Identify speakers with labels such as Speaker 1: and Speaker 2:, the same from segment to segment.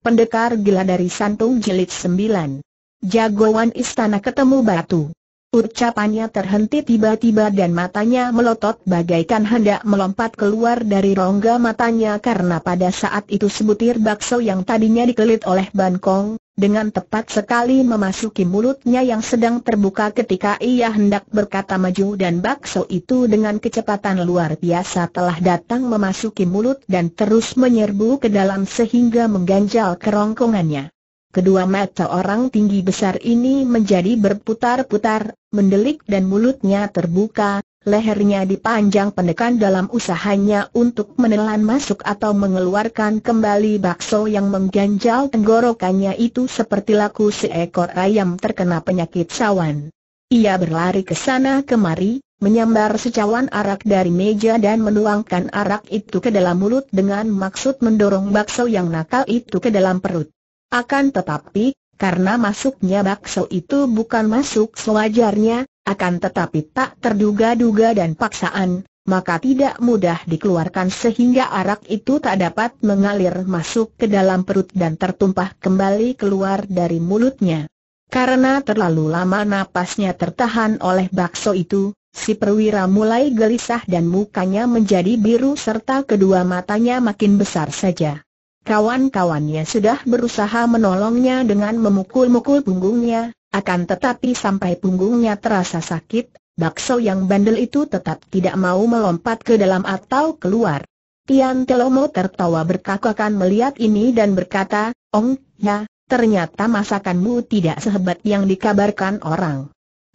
Speaker 1: Pendekar gila dari Santung Jilid 9. Jagoan istana ketemu batu. Ucapannya terhenti tiba-tiba dan matanya melotot bagaikan hendak melompat keluar dari rongga matanya karena pada saat itu sebutir bakso yang tadinya dikelit oleh bangkong dengan tepat sekali memasuki mulutnya yang sedang terbuka ketika ia hendak berkata maju dan bakso itu dengan kecepatan luar biasa telah datang memasuki mulut dan terus menyerbu ke dalam sehingga mengganjal kerongkongannya. Kedua mata orang tinggi besar ini menjadi berputar-putar, mendelik dan mulutnya terbuka, Lehernya dipanjang pendekan dalam usahanya untuk menelan masuk atau mengeluarkan kembali bakso yang mengganjal tenggorokannya itu seperti laku seekor ayam terkena penyakit sawan. Ia berlari ke sana kemari, menyambar secawan arak dari meja dan menuangkan arak itu ke dalam mulut dengan maksud mendorong bakso yang nakal itu ke dalam perut. Akan tetapi, karena masuknya bakso itu bukan masuk sewajarnya, akan tetapi tak terduga-duga dan paksaan, maka tidak mudah dikeluarkan sehingga arak itu tak dapat mengalir masuk ke dalam perut dan tertumpah kembali keluar dari mulutnya. Karena terlalu lama napasnya tertahan oleh bakso itu, si perwira mulai gelisah dan mukanya menjadi biru serta kedua matanya makin besar saja. Kawan-kawannya sudah berusaha menolongnya dengan memukul-mukul punggungnya, akan tetapi sampai punggungnya terasa sakit, bakso yang bandel itu tetap tidak mau melompat ke dalam atau keluar. Tian Telomo tertawa berkakakan melihat ini dan berkata, Ong, ya, ternyata masakanmu tidak sehebat yang dikabarkan orang.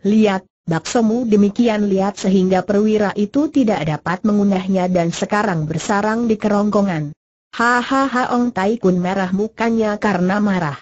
Speaker 1: Lihat, baksomu demikian lihat sehingga perwira itu tidak dapat mengunyahnya dan sekarang bersarang di kerongkongan. Hahaha Ong Tai Kun merah mukanya karena marah.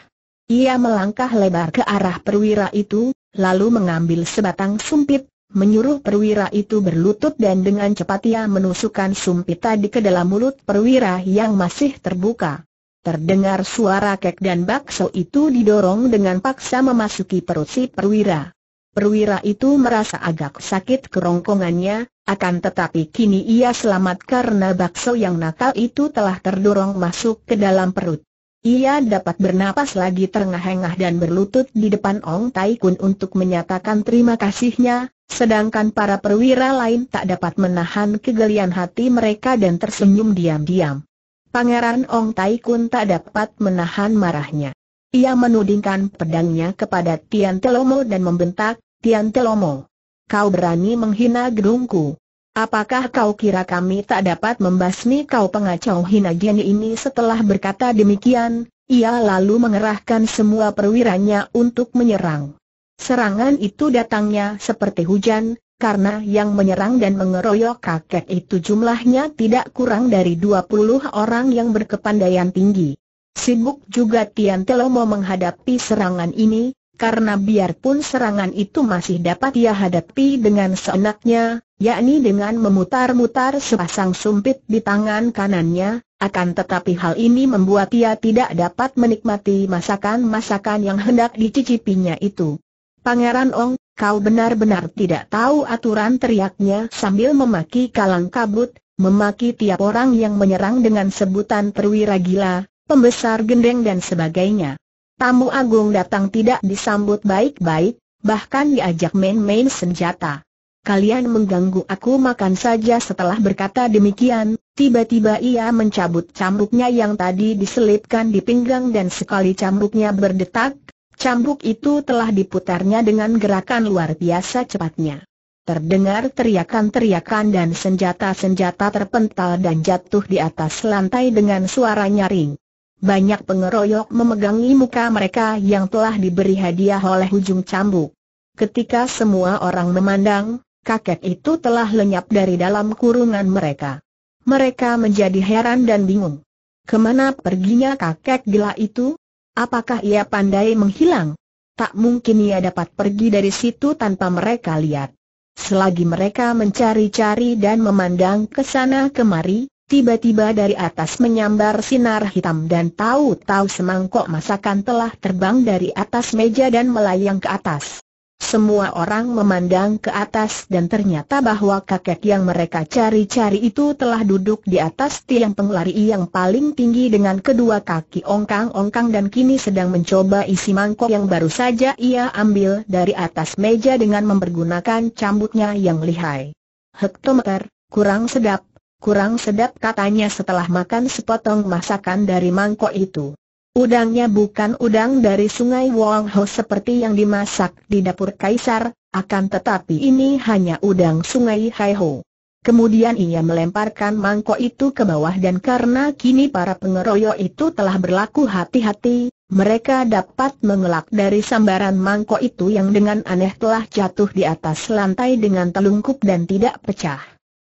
Speaker 1: Ia melangkah lebar ke arah perwira itu, lalu mengambil sebatang sumpit, menyuruh perwira itu berlutut dan dengan cepat ia menusukkan sumpit tadi ke dalam mulut perwira yang masih terbuka. Terdengar suara kek dan bakso itu didorong dengan paksa memasuki perut si perwira. Perwira itu merasa agak sakit kerongkongannya, akan tetapi kini ia selamat karena bakso yang nakal itu telah terdorong masuk ke dalam perut. Ia dapat bernapas lagi terengah-engah dan berlutut di depan Ong Tai Kun untuk menyatakan terima kasihnya, sedangkan para perwira lain tak dapat menahan kegelian hati mereka dan tersenyum diam-diam. Pangeran Ong Tai Kun tak dapat menahan marahnya. Ia menudingkan pedangnya kepada Tian Telomo dan membentak, Tian Telomo, kau berani menghina gedungku. Apakah kau kira kami tak dapat membasmi kau pengacau hina geni ini setelah berkata demikian, ia lalu mengerahkan semua perwiranya untuk menyerang. Serangan itu datangnya seperti hujan, karena yang menyerang dan mengeroyok kakek itu jumlahnya tidak kurang dari 20 orang yang berkepandaian tinggi. Sibuk juga Tian Telomo menghadapi serangan ini, karena biarpun serangan itu masih dapat ia hadapi dengan seenaknya, yakni dengan memutar-mutar sepasang sumpit di tangan kanannya, akan tetapi hal ini membuat ia tidak dapat menikmati masakan-masakan yang hendak dicicipinya itu. Pangeran Ong, kau benar-benar tidak tahu aturan teriaknya sambil memaki kalang kabut, memaki tiap orang yang menyerang dengan sebutan perwira gila, pembesar gendeng dan sebagainya tamu agung datang tidak disambut baik-baik, bahkan diajak main-main senjata. Kalian mengganggu aku makan saja setelah berkata demikian, tiba-tiba ia mencabut cambuknya yang tadi diselipkan di pinggang dan sekali cambuknya berdetak, cambuk itu telah diputarnya dengan gerakan luar biasa cepatnya. Terdengar teriakan-teriakan dan senjata-senjata terpental dan jatuh di atas lantai dengan suara nyaring banyak pengeroyok memegangi muka mereka yang telah diberi hadiah oleh ujung cambuk. Ketika semua orang memandang, kakek itu telah lenyap dari dalam kurungan mereka. Mereka menjadi heran dan bingung. Kemana perginya kakek gila itu? Apakah ia pandai menghilang? Tak mungkin ia dapat pergi dari situ tanpa mereka lihat. Selagi mereka mencari-cari dan memandang ke sana kemari, Tiba-tiba dari atas menyambar sinar hitam dan tahu-tahu semangkok masakan telah terbang dari atas meja dan melayang ke atas. Semua orang memandang ke atas dan ternyata bahwa kakek yang mereka cari-cari itu telah duduk di atas tiang penglari yang paling tinggi dengan kedua kaki ongkang-ongkang dan kini sedang mencoba isi mangkok yang baru saja ia ambil dari atas meja dengan mempergunakan cambuknya yang lihai. Hektometer, kurang sedap, kurang sedap katanya setelah makan sepotong masakan dari mangkok itu. Udangnya bukan udang dari sungai Wong Ho seperti yang dimasak di dapur kaisar, akan tetapi ini hanya udang sungai Hai Ho. Kemudian ia melemparkan mangkok itu ke bawah dan karena kini para pengeroyok itu telah berlaku hati-hati, mereka dapat mengelak dari sambaran mangkok itu yang dengan aneh telah jatuh di atas lantai dengan telungkup dan tidak pecah.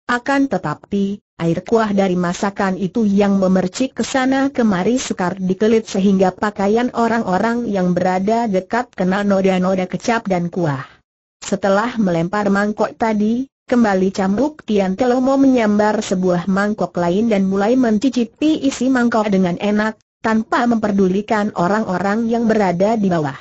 Speaker 1: Akan tetapi, air kuah dari masakan itu yang memercik ke sana kemari sukar dikelit sehingga pakaian orang-orang yang berada dekat kena noda-noda kecap dan kuah. Setelah melempar mangkok tadi, Kembali cambuk Tian Telomo menyambar sebuah mangkok lain dan mulai mencicipi isi mangkok dengan enak, tanpa memperdulikan orang-orang yang berada di bawah.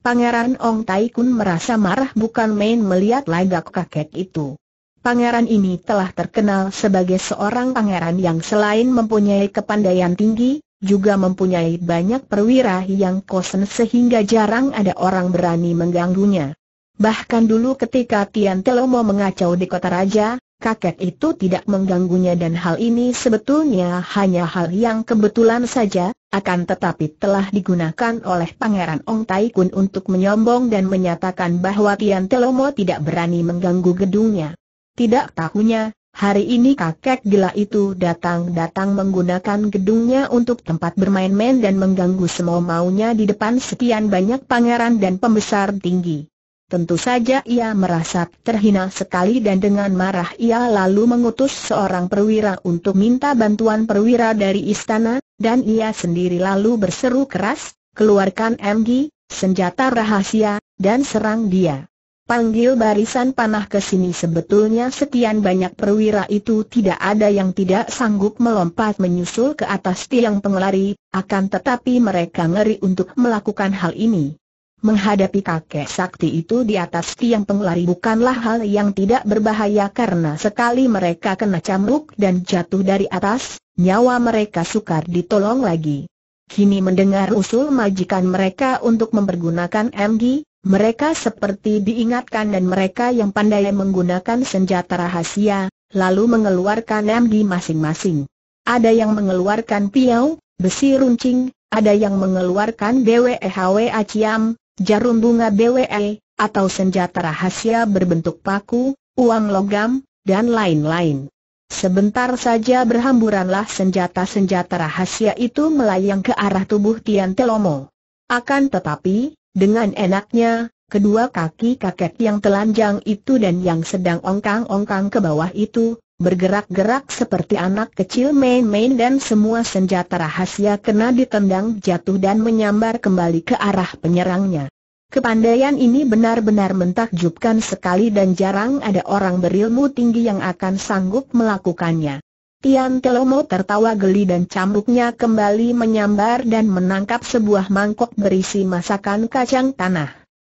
Speaker 1: Pangeran Ong Tai Kun merasa marah bukan main melihat lagak kakek itu. Pangeran ini telah terkenal sebagai seorang pangeran yang selain mempunyai kepandaian tinggi, juga mempunyai banyak perwira yang kosen sehingga jarang ada orang berani mengganggunya. Bahkan dulu ketika Tian Telomo mengacau di kota raja, kakek itu tidak mengganggunya dan hal ini sebetulnya hanya hal yang kebetulan saja, akan tetapi telah digunakan oleh Pangeran Ong Taikun untuk menyombong dan menyatakan bahwa Tian Telomo tidak berani mengganggu gedungnya. Tidak tahunya, hari ini kakek gila itu datang-datang menggunakan gedungnya untuk tempat bermain-main dan mengganggu semua maunya di depan sekian banyak pangeran dan pembesar tinggi. Tentu saja ia merasa terhina sekali dan dengan marah ia lalu mengutus seorang perwira untuk minta bantuan perwira dari istana, dan ia sendiri lalu berseru keras, keluarkan MG, senjata rahasia, dan serang dia. Panggil barisan panah ke sini sebetulnya sekian banyak perwira itu tidak ada yang tidak sanggup melompat menyusul ke atas tiang pengelari, akan tetapi mereka ngeri untuk melakukan hal ini. Menghadapi kakek sakti itu di atas tiang pengelari bukanlah hal yang tidak berbahaya karena sekali mereka kena camruk dan jatuh dari atas, nyawa mereka sukar ditolong lagi. Kini mendengar usul majikan mereka untuk mempergunakan MG, mereka seperti diingatkan dan mereka yang pandai menggunakan senjata rahasia, lalu mengeluarkan MG masing-masing. Ada yang mengeluarkan piau, besi runcing, ada yang mengeluarkan HW e Aciam, jarum bunga BWE, atau senjata rahasia berbentuk paku, uang logam, dan lain-lain. Sebentar saja berhamburanlah senjata-senjata rahasia itu melayang ke arah tubuh Tian Telomo. Akan tetapi, dengan enaknya, kedua kaki kakek yang telanjang itu dan yang sedang ongkang-ongkang ke bawah itu, bergerak-gerak seperti anak kecil main-main dan semua senjata rahasia kena ditendang jatuh dan menyambar kembali ke arah penyerangnya. Kepandaian ini benar-benar mentakjubkan sekali dan jarang ada orang berilmu tinggi yang akan sanggup melakukannya. Tian Telomo tertawa geli dan cambuknya kembali menyambar dan menangkap sebuah mangkok berisi masakan kacang tanah.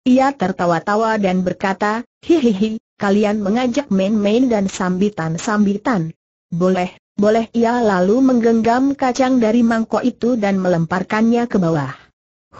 Speaker 1: Ia tertawa-tawa dan berkata, hihihi, kalian mengajak main-main dan sambitan-sambitan. Boleh, boleh ia lalu menggenggam kacang dari mangkok itu dan melemparkannya ke bawah.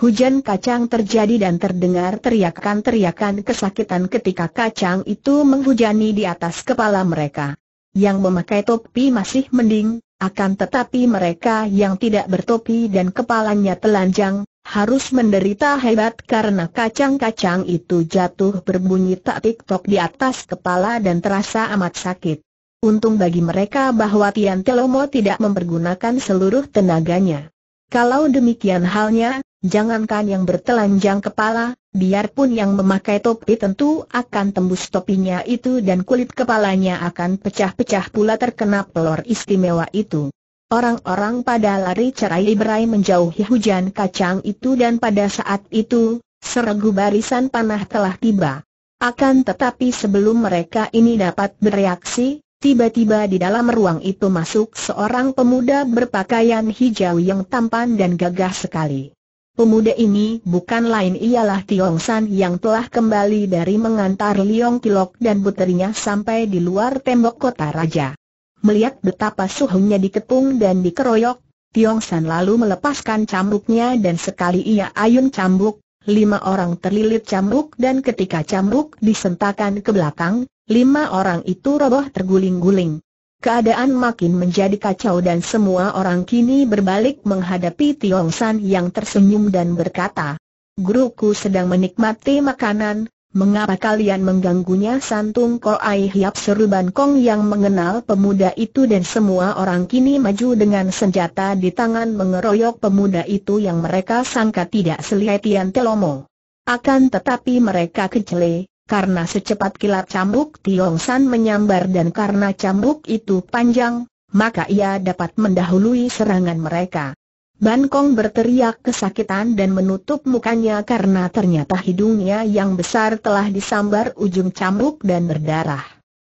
Speaker 1: Hujan kacang terjadi dan terdengar teriakan-teriakan kesakitan ketika kacang itu menghujani di atas kepala mereka yang memakai topi masih mending, akan tetapi mereka yang tidak bertopi dan kepalanya telanjang, harus menderita hebat karena kacang-kacang itu jatuh berbunyi tak tiktok di atas kepala dan terasa amat sakit. Untung bagi mereka bahwa Tian Telomo tidak mempergunakan seluruh tenaganya. Kalau demikian halnya, Jangankan yang bertelanjang kepala, biarpun yang memakai topi tentu akan tembus topinya itu dan kulit kepalanya akan pecah-pecah pula terkena pelor istimewa itu. Orang-orang pada lari cerai berai menjauhi hujan kacang itu dan pada saat itu, seregu barisan panah telah tiba. Akan tetapi sebelum mereka ini dapat bereaksi, tiba-tiba di dalam ruang itu masuk seorang pemuda berpakaian hijau yang tampan dan gagah sekali. Pemuda ini bukan lain ialah Tiong San yang telah kembali dari mengantar Liong Kilok dan puterinya sampai di luar tembok kota raja. Melihat betapa suhunya diketung dan dikeroyok, Tiong San lalu melepaskan cambuknya dan sekali ia ayun cambuk, lima orang terlilit cambuk dan ketika cambuk disentakan ke belakang, lima orang itu roboh terguling-guling. Keadaan makin menjadi kacau dan semua orang kini berbalik menghadapi Tiong San yang tersenyum dan berkata, Guruku sedang menikmati makanan, mengapa kalian mengganggunya Santung Ai Hiap seru Kong yang mengenal pemuda itu dan semua orang kini maju dengan senjata di tangan mengeroyok pemuda itu yang mereka sangka tidak selihatian Tian Telomo. Akan tetapi mereka kecele, karena secepat kilat cambuk Tiong San menyambar dan karena cambuk itu panjang, maka ia dapat mendahului serangan mereka. Ban Kong berteriak kesakitan dan menutup mukanya karena ternyata hidungnya yang besar telah disambar ujung cambuk dan berdarah.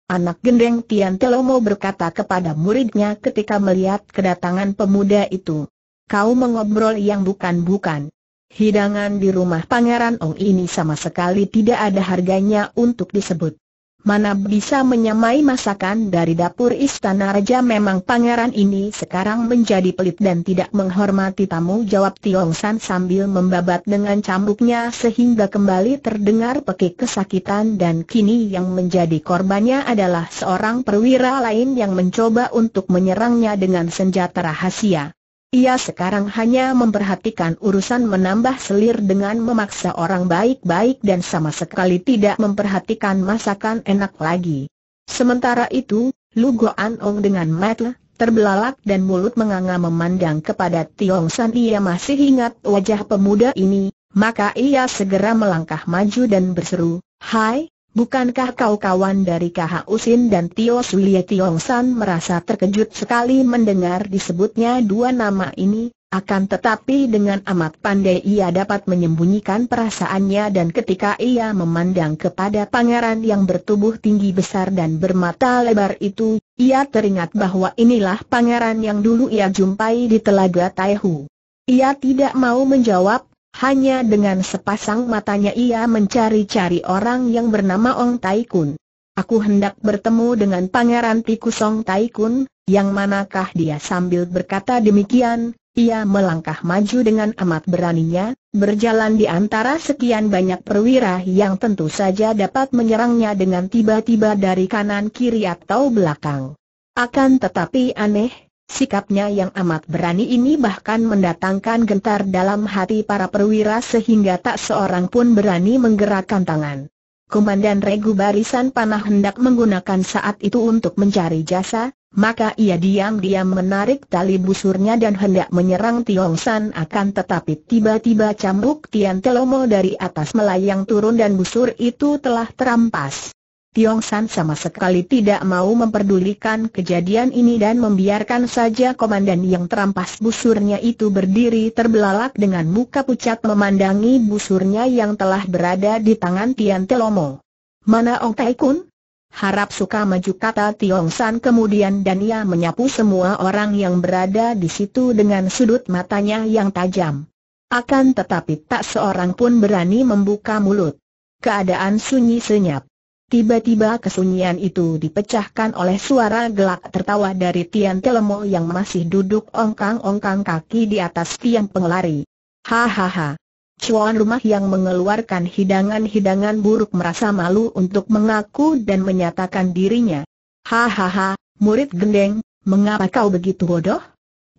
Speaker 1: Anak gendeng Tian Telomo berkata kepada muridnya ketika melihat kedatangan pemuda itu. Kau mengobrol yang bukan-bukan. Hidangan di rumah Pangeran Ong ini sama sekali tidak ada harganya untuk disebut. Mana bisa menyamai masakan dari dapur istana raja memang pangeran ini sekarang menjadi pelit dan tidak menghormati tamu jawab Tiong San sambil membabat dengan cambuknya sehingga kembali terdengar pekik kesakitan dan kini yang menjadi korbannya adalah seorang perwira lain yang mencoba untuk menyerangnya dengan senjata rahasia. Ia sekarang hanya memperhatikan urusan menambah selir dengan memaksa orang baik-baik dan sama sekali tidak memperhatikan masakan enak lagi. Sementara itu, Lu Anong Ong dengan matle, terbelalak dan mulut menganga memandang kepada Tiong San ia masih ingat wajah pemuda ini, maka ia segera melangkah maju dan berseru, Hai, Bukankah kau kawan dari KH Usin dan Tio Sulia Tiong San merasa terkejut sekali mendengar disebutnya dua nama ini? Akan tetapi dengan amat pandai ia dapat menyembunyikan perasaannya dan ketika ia memandang kepada pangeran yang bertubuh tinggi besar dan bermata lebar itu, ia teringat bahwa inilah pangeran yang dulu ia jumpai di telaga Taihu. Ia tidak mau menjawab, hanya dengan sepasang matanya ia mencari-cari orang yang bernama Ong Tai Kun. Aku hendak bertemu dengan Pangeran Tikus Ong Tai Kun, yang manakah dia sambil berkata demikian, ia melangkah maju dengan amat beraninya, berjalan di antara sekian banyak perwira yang tentu saja dapat menyerangnya dengan tiba-tiba dari kanan kiri atau belakang. Akan tetapi aneh, Sikapnya yang amat berani ini bahkan mendatangkan gentar dalam hati para perwira sehingga tak seorang pun berani menggerakkan tangan. Komandan Regu Barisan Panah hendak menggunakan saat itu untuk mencari jasa, maka ia diam-diam menarik tali busurnya dan hendak menyerang Tiong San akan tetapi tiba-tiba cambuk Tian Telomo dari atas melayang turun dan busur itu telah terampas. Tiong San sama sekali tidak mau memperdulikan kejadian ini dan membiarkan saja komandan yang terampas busurnya itu berdiri terbelalak dengan muka pucat memandangi busurnya yang telah berada di tangan Tian Telomo. Mana Ong Tai Kun? Harap suka maju kata Tiong San kemudian dan ia menyapu semua orang yang berada di situ dengan sudut matanya yang tajam. Akan tetapi tak seorang pun berani membuka mulut. Keadaan sunyi senyap. Tiba-tiba kesunyian itu dipecahkan oleh suara gelak tertawa dari Tian Telemo yang masih duduk ongkang-ongkang kaki di atas tiang pengelari. Hahaha. Cuan rumah yang mengeluarkan hidangan-hidangan buruk merasa malu untuk mengaku dan menyatakan dirinya. Hahaha, murid gendeng, mengapa kau begitu bodoh?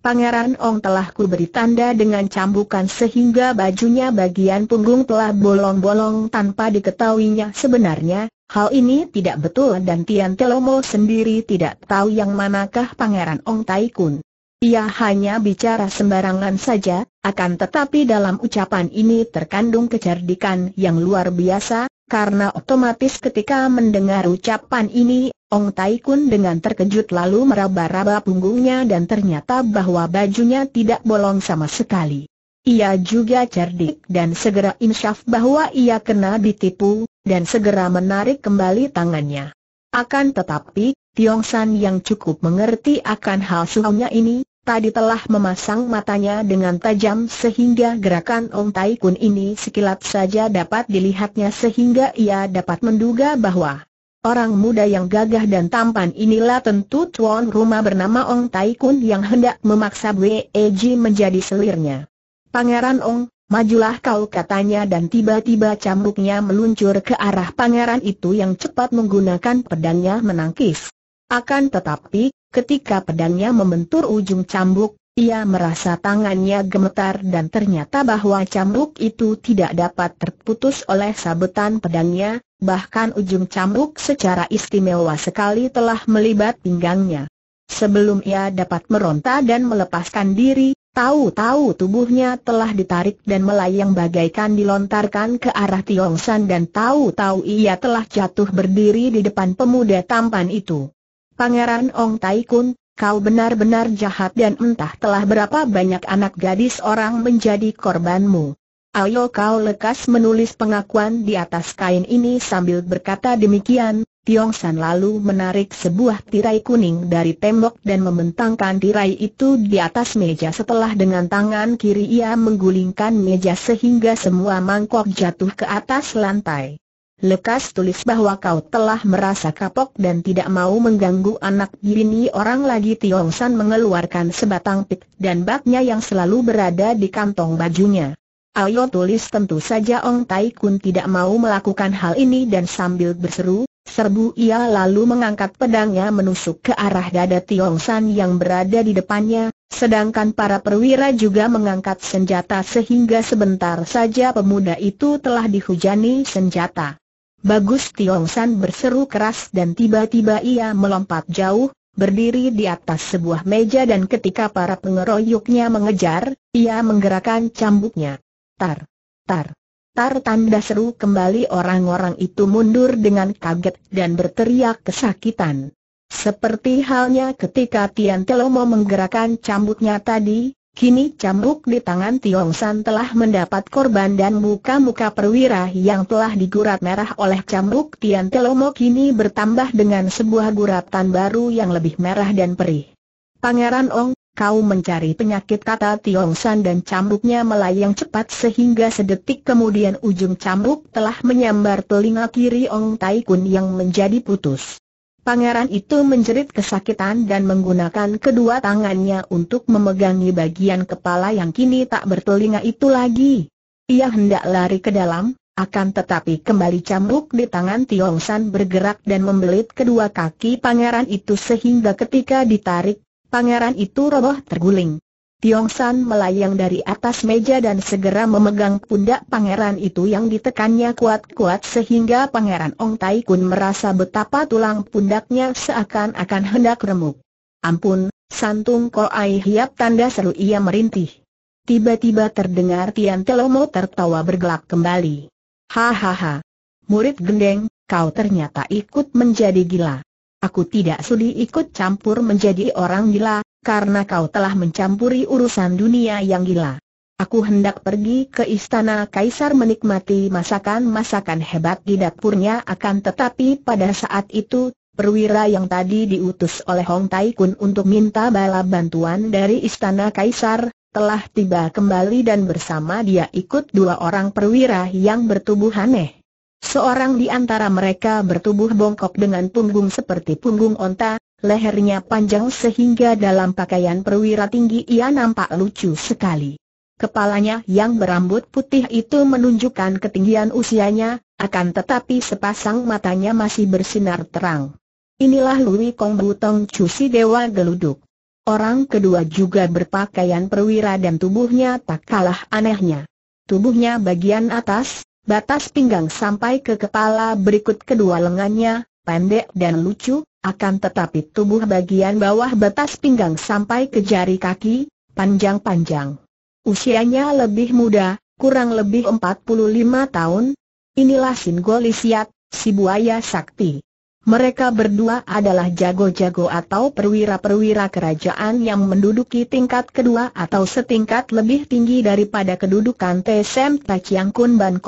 Speaker 1: Pangeran Ong telah kuberi tanda dengan cambukan sehingga bajunya bagian punggung telah bolong-bolong tanpa diketahuinya sebenarnya, Hal ini tidak betul dan Tian Telomo sendiri tidak tahu yang manakah Pangeran Ong Taikun. Ia hanya bicara sembarangan saja, akan tetapi dalam ucapan ini terkandung kecerdikan yang luar biasa, karena otomatis ketika mendengar ucapan ini, Ong Taikun dengan terkejut lalu meraba-raba punggungnya dan ternyata bahwa bajunya tidak bolong sama sekali. Ia juga cerdik dan segera insyaf bahwa ia kena ditipu, dan segera menarik kembali tangannya. Akan tetapi, Tiong San yang cukup mengerti akan hal suhunya ini, tadi telah memasang matanya dengan tajam sehingga gerakan Ong Tai Kun ini sekilat saja dapat dilihatnya sehingga ia dapat menduga bahwa Orang muda yang gagah dan tampan inilah tentu tuan rumah bernama Ong Tai Kun yang hendak memaksa Wei Eji menjadi selirnya. Pangeran Ong, majulah kau katanya dan tiba-tiba cambuknya meluncur ke arah pangeran itu yang cepat menggunakan pedangnya menangkis. Akan tetapi, ketika pedangnya membentur ujung cambuk, ia merasa tangannya gemetar dan ternyata bahwa cambuk itu tidak dapat terputus oleh sabetan pedangnya, bahkan ujung cambuk secara istimewa sekali telah melibat pinggangnya. Sebelum ia dapat meronta dan melepaskan diri, Tahu-tahu tubuhnya telah ditarik dan melayang bagaikan dilontarkan ke arah Tiong San dan tahu-tahu ia telah jatuh berdiri di depan pemuda tampan itu. Pangeran Ong Taikun, kau benar-benar jahat dan entah telah berapa banyak anak gadis orang menjadi korbanmu. Ayo kau lekas menulis pengakuan di atas kain ini sambil berkata demikian, Tiong San lalu menarik sebuah tirai kuning dari tembok dan membentangkan tirai itu di atas meja setelah dengan tangan kiri ia menggulingkan meja sehingga semua mangkok jatuh ke atas lantai. Lekas tulis bahwa kau telah merasa kapok dan tidak mau mengganggu anak bini orang lagi Tiong San mengeluarkan sebatang pik dan baknya yang selalu berada di kantong bajunya. Ayo tulis tentu saja Ong Tai Kun tidak mau melakukan hal ini dan sambil berseru, Serbu ia lalu mengangkat pedangnya menusuk ke arah dada Tiong San yang berada di depannya, sedangkan para perwira juga mengangkat senjata sehingga sebentar saja pemuda itu telah dihujani senjata. Bagus Tiong San berseru keras dan tiba-tiba ia melompat jauh, berdiri di atas sebuah meja dan ketika para pengeroyoknya mengejar, ia menggerakkan cambuknya. Tar, tar, Tar tanda seru kembali orang-orang itu mundur dengan kaget dan berteriak kesakitan. Seperti halnya ketika Tian Telomo menggerakkan cambuknya tadi, kini cambuk di tangan Tiong San telah mendapat korban dan muka-muka perwira yang telah digurat merah oleh cambuk Tian Telomo kini bertambah dengan sebuah guratan baru yang lebih merah dan perih. Pangeran Ong, kau mencari penyakit kata Tiong San dan cambuknya melayang cepat sehingga sedetik kemudian ujung cambuk telah menyambar telinga kiri Ong Tai Kun yang menjadi putus. Pangeran itu menjerit kesakitan dan menggunakan kedua tangannya untuk memegangi bagian kepala yang kini tak bertelinga itu lagi. Ia hendak lari ke dalam, akan tetapi kembali cambuk di tangan Tiong San bergerak dan membelit kedua kaki pangeran itu sehingga ketika ditarik Pangeran itu roboh terguling. Tiong San melayang dari atas meja dan segera memegang pundak pangeran itu yang ditekannya kuat-kuat sehingga pangeran Ong Tai Kun merasa betapa tulang pundaknya seakan-akan hendak remuk. Ampun, santung koai hiap tanda seru ia merintih. Tiba-tiba terdengar Tian Telomo tertawa bergelak kembali. Hahaha. Murid gendeng, kau ternyata ikut menjadi gila. Aku tidak sudi ikut campur menjadi orang gila, karena kau telah mencampuri urusan dunia yang gila. Aku hendak pergi ke istana kaisar menikmati masakan-masakan hebat di dapurnya akan tetapi pada saat itu perwira yang tadi diutus oleh Hong Tai Kun untuk minta bala bantuan dari Istana Kaisar, telah tiba kembali dan bersama dia ikut dua orang perwira yang bertubuh aneh. Seorang di antara mereka bertubuh bongkok dengan punggung seperti punggung onta, lehernya panjang sehingga dalam pakaian perwira tinggi ia nampak lucu sekali. Kepalanya yang berambut putih itu menunjukkan ketinggian usianya, akan tetapi sepasang matanya masih bersinar terang. Inilah Louis Kong Butong si Dewa Geluduk. Orang kedua juga berpakaian perwira dan tubuhnya tak kalah anehnya. Tubuhnya bagian atas, batas pinggang sampai ke kepala berikut kedua lengannya, pendek dan lucu, akan tetapi tubuh bagian bawah batas pinggang sampai ke jari kaki, panjang-panjang. Usianya lebih muda, kurang lebih 45 tahun. Inilah Sin Golisiat, si buaya sakti. Mereka berdua adalah jago-jago atau perwira-perwira kerajaan yang menduduki tingkat kedua atau setingkat lebih tinggi daripada kedudukan Tsem Tachiang Kun Ban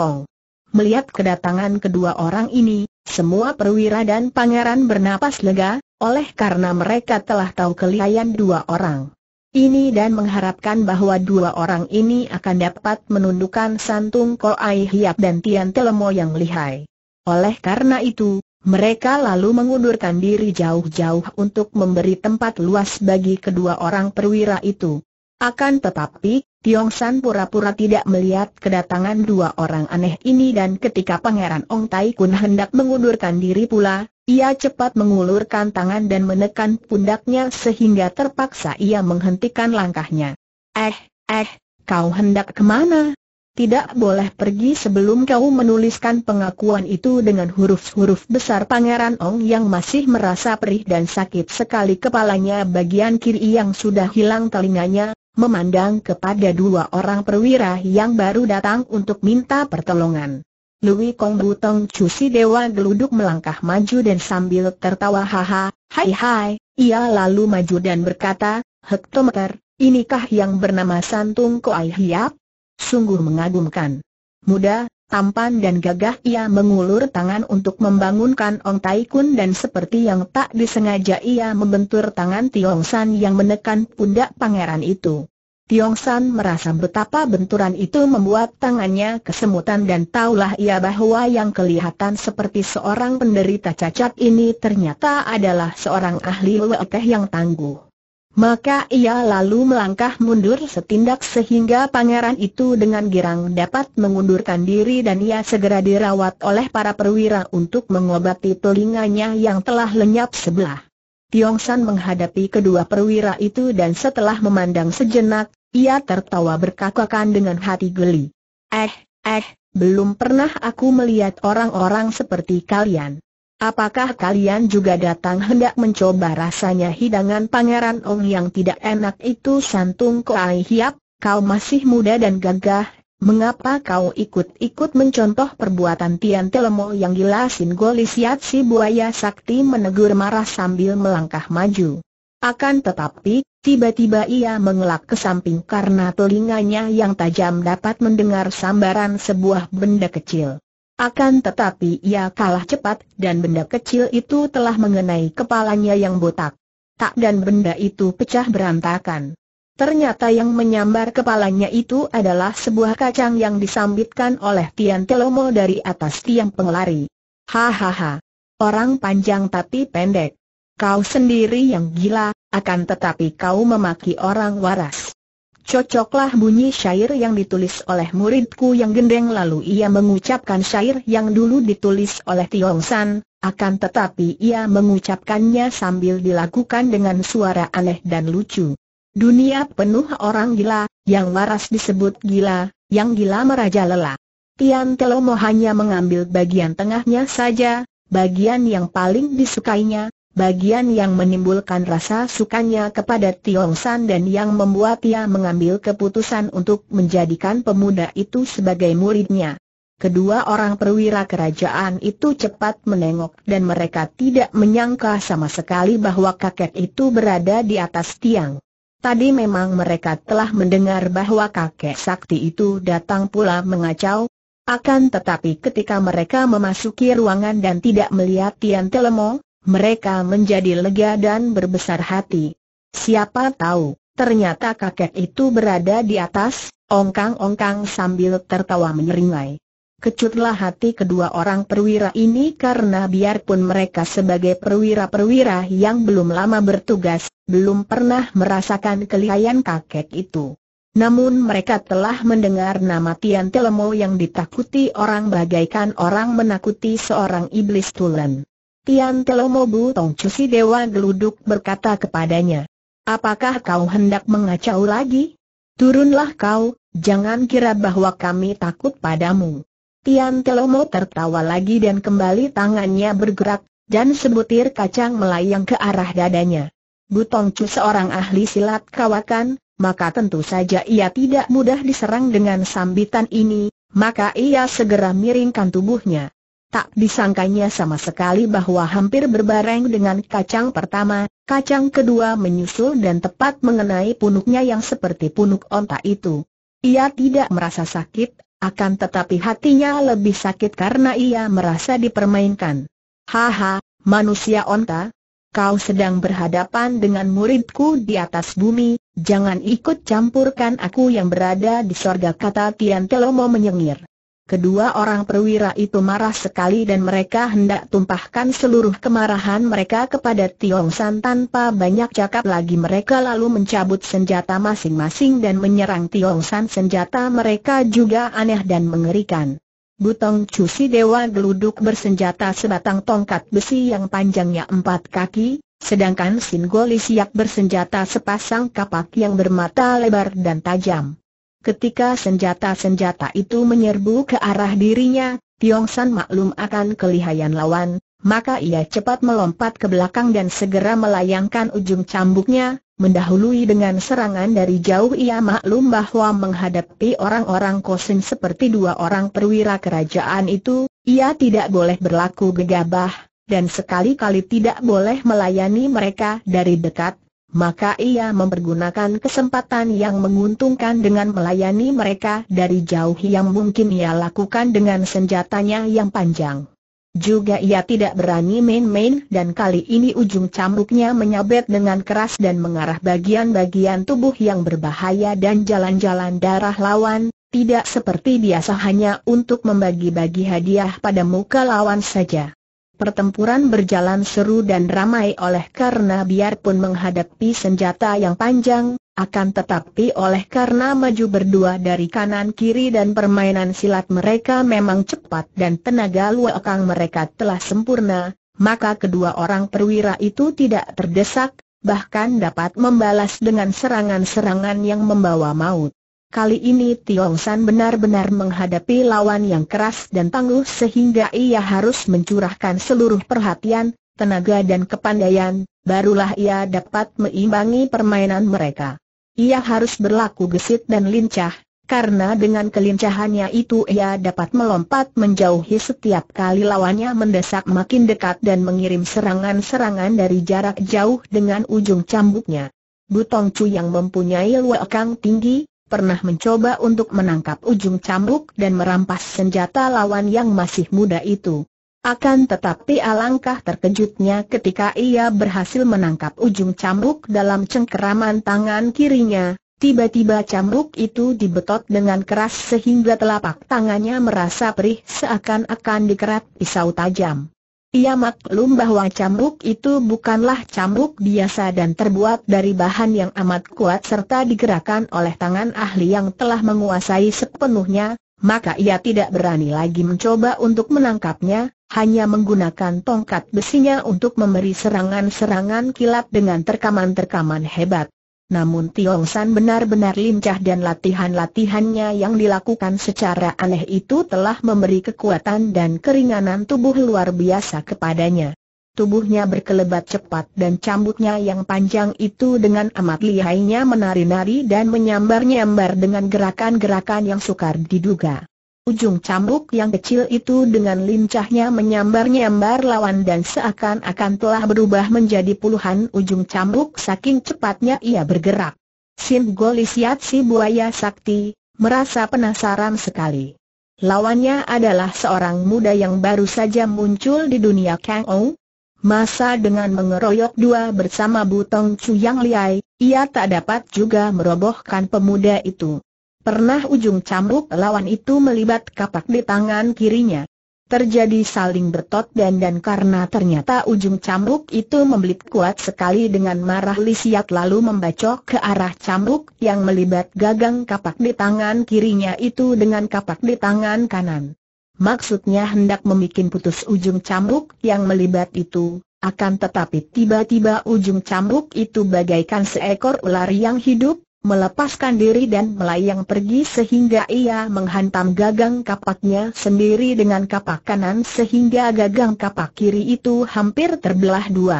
Speaker 1: Melihat kedatangan kedua orang ini, semua perwira dan pangeran bernapas lega, oleh karena mereka telah tahu kelihayan dua orang ini dan mengharapkan bahwa dua orang ini akan dapat menundukkan Santung Ko Ai Hiap dan Tian Telemo yang lihai. Oleh karena itu, mereka lalu mengundurkan diri jauh-jauh untuk memberi tempat luas bagi kedua orang perwira itu. Akan tetapi, Tiong San pura-pura tidak melihat kedatangan dua orang aneh ini dan ketika Pangeran Ong Taikun hendak mengundurkan diri pula, ia cepat mengulurkan tangan dan menekan pundaknya sehingga terpaksa ia menghentikan langkahnya. Eh, eh, kau hendak kemana? Tidak boleh pergi sebelum kau menuliskan pengakuan itu dengan huruf-huruf besar Pangeran Ong yang masih merasa perih dan sakit sekali kepalanya bagian kiri yang sudah hilang telinganya, memandang kepada dua orang perwira yang baru datang untuk minta pertolongan. Lui Kong Butong Cusi Dewa Geluduk melangkah maju dan sambil tertawa haha, hai hai, ia lalu maju dan berkata, hektometer, inikah yang bernama Santung Koai Hiap? Sungguh mengagumkan. Muda, Tampan dan gagah ia mengulur tangan untuk membangunkan Ong Taikun dan seperti yang tak disengaja ia membentur tangan Tiong San yang menekan pundak pangeran itu. Tiong San merasa betapa benturan itu membuat tangannya kesemutan dan taulah ia bahwa yang kelihatan seperti seorang penderita cacat ini ternyata adalah seorang ahli leoteh yang tangguh. Maka ia lalu melangkah mundur setindak sehingga pangeran itu dengan girang dapat mengundurkan diri dan ia segera dirawat oleh para perwira untuk mengobati telinganya yang telah lenyap sebelah. Tiong San menghadapi kedua perwira itu dan setelah memandang sejenak, ia tertawa berkakakan dengan hati geli. Eh, eh, belum pernah aku melihat orang-orang seperti kalian. Apakah kalian juga datang hendak mencoba rasanya hidangan Pangeran Ong yang tidak enak itu santung Koai Hiap, kau masih muda dan gagah, mengapa kau ikut-ikut mencontoh perbuatan Tian Telemo yang gila Sin Golisiat si buaya sakti menegur marah sambil melangkah maju. Akan tetapi, tiba-tiba ia mengelak ke samping karena telinganya yang tajam dapat mendengar sambaran sebuah benda kecil. Akan tetapi ia kalah cepat dan benda kecil itu telah mengenai kepalanya yang botak. Tak dan benda itu pecah berantakan. Ternyata yang menyambar kepalanya itu adalah sebuah kacang yang disambitkan oleh Tian Telomo dari atas tiang pengelari. Hahaha. Orang panjang tapi pendek. Kau sendiri yang gila, akan tetapi kau memaki orang waras. Cocoklah bunyi syair yang ditulis oleh muridku yang gendeng lalu ia mengucapkan syair yang dulu ditulis oleh Tiong San, akan tetapi ia mengucapkannya sambil dilakukan dengan suara aneh dan lucu. Dunia penuh orang gila, yang waras disebut gila, yang gila merajalela. Tian Telomo hanya mengambil bagian tengahnya saja, bagian yang paling disukainya, bagian yang menimbulkan rasa sukanya kepada Tiong San dan yang membuat ia mengambil keputusan untuk menjadikan pemuda itu sebagai muridnya. Kedua orang perwira kerajaan itu cepat menengok dan mereka tidak menyangka sama sekali bahwa kakek itu berada di atas tiang. Tadi memang mereka telah mendengar bahwa kakek sakti itu datang pula mengacau, akan tetapi ketika mereka memasuki ruangan dan tidak melihat Tian Telemo, mereka menjadi lega dan berbesar hati. Siapa tahu, ternyata kakek itu berada di atas, ongkang-ongkang sambil tertawa menyeringai. Kecutlah hati kedua orang perwira ini karena biarpun mereka sebagai perwira-perwira yang belum lama bertugas, belum pernah merasakan kelihayan kakek itu. Namun mereka telah mendengar nama Tian Telemo yang ditakuti orang bagaikan orang menakuti seorang iblis tulen. Tian Telomobu Tongcu si Dewa Geluduk berkata kepadanya. Apakah kau hendak mengacau lagi? Turunlah kau, jangan kira bahwa kami takut padamu. Tian Telomo tertawa lagi dan kembali tangannya bergerak, dan sebutir kacang melayang ke arah dadanya. Butong Cu seorang ahli silat kawakan, maka tentu saja ia tidak mudah diserang dengan sambitan ini, maka ia segera miringkan tubuhnya. Tak disangkanya sama sekali bahwa hampir berbareng dengan kacang pertama, kacang kedua menyusul dan tepat mengenai punuknya yang seperti punuk onta itu. Ia tidak merasa sakit, akan tetapi hatinya lebih sakit karena ia merasa dipermainkan. Haha, manusia onta, kau sedang berhadapan dengan muridku di atas bumi, jangan ikut campurkan aku yang berada di sorga kata Tian Telomo menyengir. Kedua orang perwira itu marah sekali dan mereka hendak tumpahkan seluruh kemarahan mereka kepada Tiong San tanpa banyak cakap lagi mereka lalu mencabut senjata masing-masing dan menyerang Tiong San senjata mereka juga aneh dan mengerikan. Butong Cusi Dewa geluduk bersenjata sebatang tongkat besi yang panjangnya empat kaki, sedangkan Sin Goli siap bersenjata sepasang kapak yang bermata lebar dan tajam. Ketika senjata-senjata itu menyerbu ke arah dirinya, Tiong San maklum akan kelihayan lawan, maka ia cepat melompat ke belakang dan segera melayangkan ujung cambuknya, mendahului dengan serangan dari jauh ia maklum bahwa menghadapi orang-orang kosin seperti dua orang perwira kerajaan itu, ia tidak boleh berlaku gegabah, dan sekali-kali tidak boleh melayani mereka dari dekat, maka ia mempergunakan kesempatan yang menguntungkan dengan melayani mereka dari jauh yang mungkin ia lakukan dengan senjatanya yang panjang. Juga ia tidak berani main-main dan kali ini ujung cambuknya menyabet dengan keras dan mengarah bagian-bagian tubuh yang berbahaya dan jalan-jalan darah lawan, tidak seperti biasa hanya untuk membagi-bagi hadiah pada muka lawan saja. Pertempuran berjalan seru dan ramai oleh karena biarpun menghadapi senjata yang panjang, akan tetapi oleh karena maju berdua dari kanan kiri dan permainan silat mereka memang cepat dan tenaga luakang mereka telah sempurna, maka kedua orang perwira itu tidak terdesak, bahkan dapat membalas dengan serangan-serangan yang membawa maut. Kali ini Tiong San benar-benar menghadapi lawan yang keras dan tangguh sehingga ia harus mencurahkan seluruh perhatian, tenaga dan kepandaian, barulah ia dapat meimbangi permainan mereka. Ia harus berlaku gesit dan lincah, karena dengan kelincahannya itu ia dapat melompat menjauhi setiap kali lawannya mendesak makin dekat dan mengirim serangan-serangan dari jarak jauh dengan ujung cambuknya. Butong Chu yang mempunyai luakang tinggi, pernah mencoba untuk menangkap ujung cambuk dan merampas senjata lawan yang masih muda itu. Akan tetapi alangkah terkejutnya ketika ia berhasil menangkap ujung cambuk dalam cengkeraman tangan kirinya, tiba-tiba cambuk itu dibetot dengan keras sehingga telapak tangannya merasa perih seakan-akan dikerat pisau tajam. Ia maklum bahwa cambuk itu bukanlah cambuk biasa dan terbuat dari bahan yang amat kuat serta digerakkan oleh tangan ahli yang telah menguasai sepenuhnya, maka ia tidak berani lagi mencoba untuk menangkapnya, hanya menggunakan tongkat besinya untuk memberi serangan-serangan kilat dengan terkaman-terkaman hebat. Namun Tiong San benar-benar lincah dan latihan-latihannya yang dilakukan secara aneh itu telah memberi kekuatan dan keringanan tubuh luar biasa kepadanya. Tubuhnya berkelebat cepat dan cambuknya yang panjang itu dengan amat lihainya menari-nari dan menyambar-nyambar dengan gerakan-gerakan yang sukar diduga. Ujung cambuk yang kecil itu dengan lincahnya menyambar-nyambar lawan dan seakan-akan telah berubah menjadi puluhan ujung cambuk saking cepatnya ia bergerak. Sin Golisiat si buaya sakti, merasa penasaran sekali. Lawannya adalah seorang muda yang baru saja muncul di dunia Kang Ou, Masa dengan mengeroyok dua bersama Butong Chu Yang Liai, ia tak dapat juga merobohkan pemuda itu. Pernah ujung cambuk lawan itu melibat kapak di tangan kirinya. Terjadi saling bertot dan dan karena ternyata ujung cambuk itu membelit kuat sekali dengan marah lisiat lalu membacok ke arah cambuk yang melibat gagang kapak di tangan kirinya itu dengan kapak di tangan kanan. Maksudnya hendak memikin putus ujung cambuk yang melibat itu, akan tetapi tiba-tiba ujung cambuk itu bagaikan seekor ular yang hidup, melepaskan diri dan melayang pergi sehingga ia menghantam gagang kapaknya sendiri dengan kapak kanan sehingga gagang kapak kiri itu hampir terbelah dua.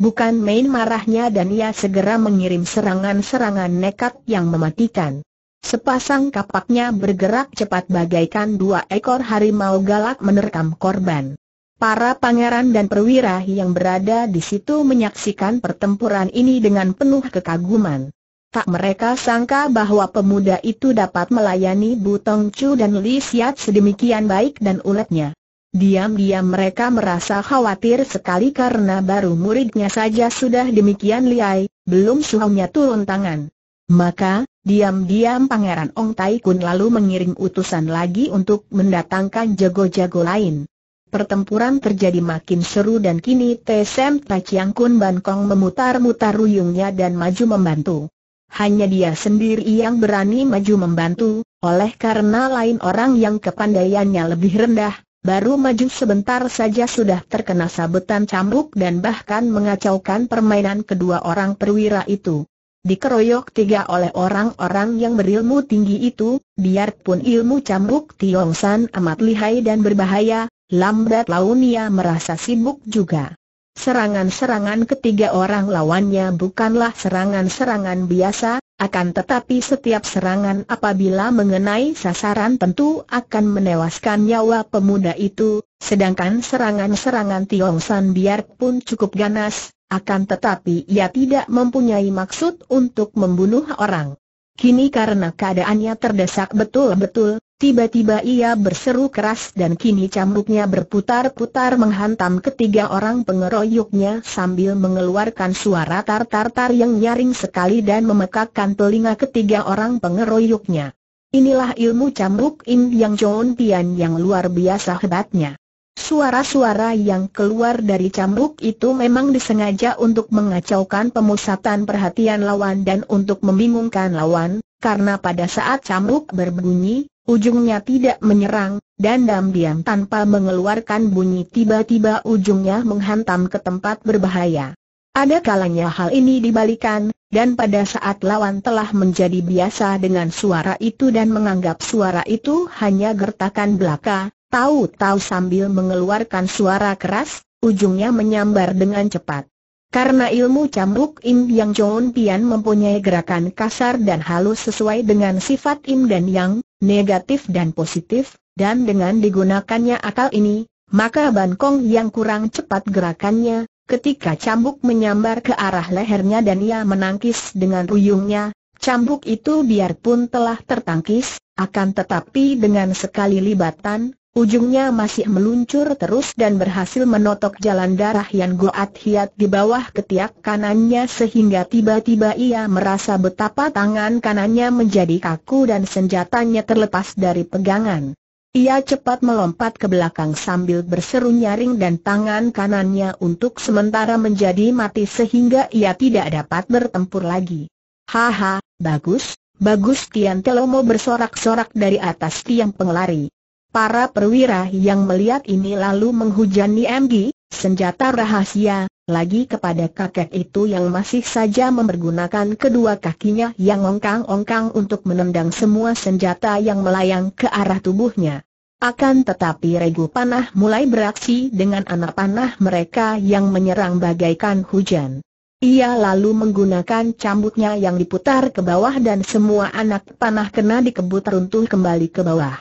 Speaker 1: Bukan main marahnya dan ia segera mengirim serangan-serangan nekat yang mematikan. Sepasang kapaknya bergerak cepat bagaikan dua ekor harimau galak menerkam korban. Para pangeran dan perwira yang berada di situ menyaksikan pertempuran ini dengan penuh kekaguman. Tak mereka sangka bahwa pemuda itu dapat melayani Butong Chu dan Li Siat sedemikian baik dan uletnya. Diam-diam mereka merasa khawatir sekali karena baru muridnya saja sudah demikian liai, belum suhunya turun tangan. Maka, diam-diam Pangeran Ong Tai Kun lalu mengirim utusan lagi untuk mendatangkan jago-jago lain. Pertempuran terjadi makin seru dan kini Tsem Tachiang Kun Ban memutar-mutar ruyungnya dan maju membantu hanya dia sendiri yang berani maju membantu, oleh karena lain orang yang kepandaiannya lebih rendah, baru maju sebentar saja sudah terkena sabetan cambuk dan bahkan mengacaukan permainan kedua orang perwira itu. Dikeroyok tiga oleh orang-orang yang berilmu tinggi itu, biarpun ilmu cambuk Tiong San amat lihai dan berbahaya, lambat laun ia merasa sibuk juga. Serangan-serangan ketiga orang lawannya bukanlah serangan-serangan biasa, akan tetapi setiap serangan apabila mengenai sasaran tentu akan menewaskan nyawa pemuda itu, sedangkan serangan-serangan Tiong San biarpun cukup ganas, akan tetapi ia tidak mempunyai maksud untuk membunuh orang. Kini karena keadaannya terdesak betul-betul, Tiba-tiba ia berseru keras dan kini cambuknya berputar-putar menghantam ketiga orang pengeroyoknya sambil mengeluarkan suara tar-tar-tar yang nyaring sekali dan memekakkan telinga ketiga orang pengeroyoknya. Inilah ilmu cambuk Im Yang Chon Tian yang luar biasa hebatnya. Suara-suara yang keluar dari cambuk itu memang disengaja untuk mengacaukan pemusatan perhatian lawan dan untuk membingungkan lawan, karena pada saat cambuk berbunyi, Ujungnya tidak menyerang, dan diam-diam tanpa mengeluarkan bunyi tiba-tiba ujungnya menghantam ke tempat berbahaya. Ada kalanya hal ini dibalikan, dan pada saat lawan telah menjadi biasa dengan suara itu dan menganggap suara itu hanya gertakan belaka, tahu-tahu sambil mengeluarkan suara keras, ujungnya menyambar dengan cepat. Karena ilmu cambuk Im Yang Chon Pian mempunyai gerakan kasar dan halus sesuai dengan sifat Im dan Yang, negatif dan positif, dan dengan digunakannya akal ini, maka Ban Kong yang kurang cepat gerakannya, ketika cambuk menyambar ke arah lehernya dan ia menangkis dengan ruyungnya, cambuk itu biarpun telah tertangkis, akan tetapi dengan sekali libatan, Ujungnya masih meluncur terus dan berhasil menotok jalan darah Yan Goat Hiat di bawah ketiak kanannya sehingga tiba-tiba ia merasa betapa tangan kanannya menjadi kaku dan senjatanya terlepas dari pegangan. Ia cepat melompat ke belakang sambil berseru nyaring dan tangan kanannya untuk sementara menjadi mati sehingga ia tidak dapat bertempur lagi. Haha, bagus, bagus Tian Telomo bersorak-sorak dari atas tiang pengelari. Para perwira yang melihat ini lalu menghujani MG, senjata rahasia, lagi kepada kakek itu yang masih saja mempergunakan kedua kakinya yang ongkang-ongkang untuk menendang semua senjata yang melayang ke arah tubuhnya. Akan tetapi regu panah mulai beraksi dengan anak panah mereka yang menyerang bagaikan hujan. Ia lalu menggunakan cambuknya yang diputar ke bawah dan semua anak panah kena dikebut runtuh kembali ke bawah.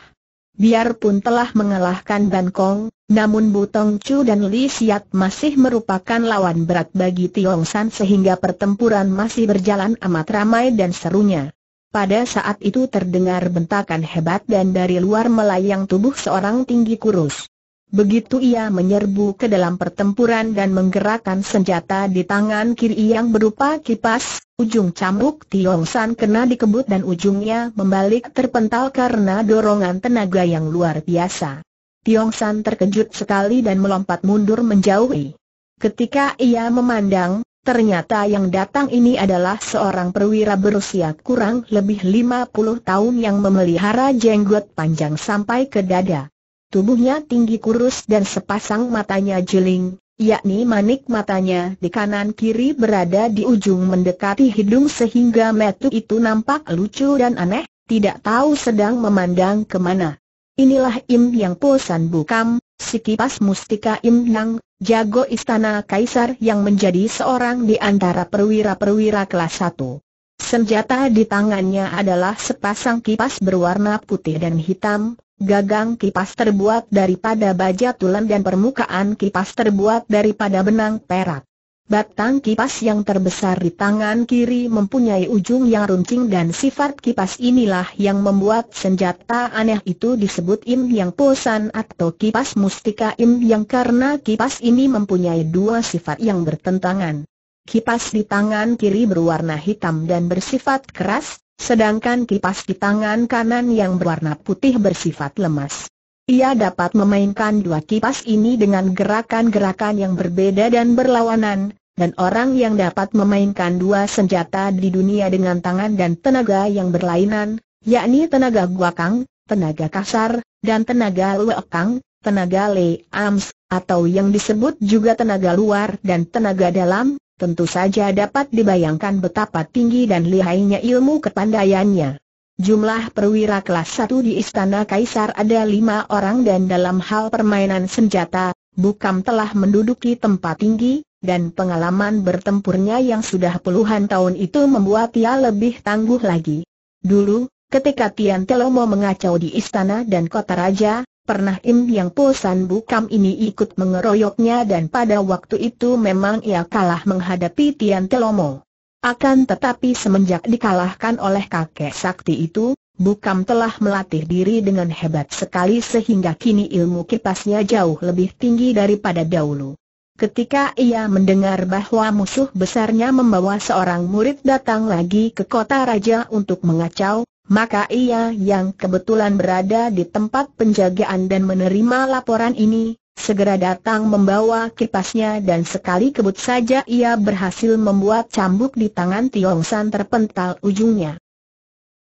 Speaker 1: Biarpun telah mengalahkan Ban Kong, namun Butong Chu dan Li Siat masih merupakan lawan berat bagi Tiong San sehingga pertempuran masih berjalan amat ramai dan serunya. Pada saat itu terdengar bentakan hebat dan dari luar melayang tubuh seorang tinggi kurus. Begitu ia menyerbu ke dalam pertempuran dan menggerakkan senjata di tangan kiri yang berupa kipas, ujung cambuk Tiong San kena dikebut dan ujungnya membalik terpental karena dorongan tenaga yang luar biasa. Tiong San terkejut sekali dan melompat mundur menjauhi. Ketika ia memandang, ternyata yang datang ini adalah seorang perwira berusia kurang lebih 50 tahun yang memelihara jenggot panjang sampai ke dada. Tubuhnya tinggi kurus dan sepasang matanya jeling, yakni manik matanya di kanan kiri berada di ujung mendekati hidung sehingga metu itu nampak lucu dan aneh, tidak tahu sedang memandang kemana. Inilah Im Yang Posan Bukam, si kipas mustika Im Yang, jago istana kaisar yang menjadi seorang di antara perwira-perwira kelas satu. Senjata di tangannya adalah sepasang kipas berwarna putih dan hitam, Gagang kipas terbuat daripada baja tulen dan permukaan kipas terbuat daripada benang perak. Batang kipas yang terbesar di tangan kiri mempunyai ujung yang runcing dan sifat kipas inilah yang membuat senjata aneh itu disebut Im Yang Posan atau kipas mustika Im Yang karena kipas ini mempunyai dua sifat yang bertentangan. Kipas di tangan kiri berwarna hitam dan bersifat keras, Sedangkan kipas di tangan kanan yang berwarna putih bersifat lemas. Ia dapat memainkan dua kipas ini dengan gerakan-gerakan yang berbeda dan berlawanan, dan orang yang dapat memainkan dua senjata di dunia dengan tangan dan tenaga yang berlainan, yakni tenaga guakang, tenaga kasar, dan tenaga luakang, tenaga le ams, atau yang disebut juga tenaga luar dan tenaga dalam, Tentu saja dapat dibayangkan betapa tinggi dan lihainya ilmu kepandaiannya. Jumlah perwira kelas 1 di Istana Kaisar ada lima orang dan dalam hal permainan senjata, Bukam telah menduduki tempat tinggi, dan pengalaman bertempurnya yang sudah puluhan tahun itu membuat ia lebih tangguh lagi. Dulu, ketika Tian Telomo mengacau di istana dan kota raja, Pernah Im yang posan bukam ini ikut mengeroyoknya dan pada waktu itu memang ia kalah menghadapi Tian Telomo. Akan tetapi semenjak dikalahkan oleh kakek sakti itu, Bukam telah melatih diri dengan hebat sekali sehingga kini ilmu kipasnya jauh lebih tinggi daripada dahulu. Ketika ia mendengar bahwa musuh besarnya membawa seorang murid datang lagi ke kota raja untuk mengacau, maka ia yang kebetulan berada di tempat penjagaan dan menerima laporan ini, segera datang membawa kipasnya dan sekali kebut saja ia berhasil membuat cambuk di tangan Tiong San terpental ujungnya.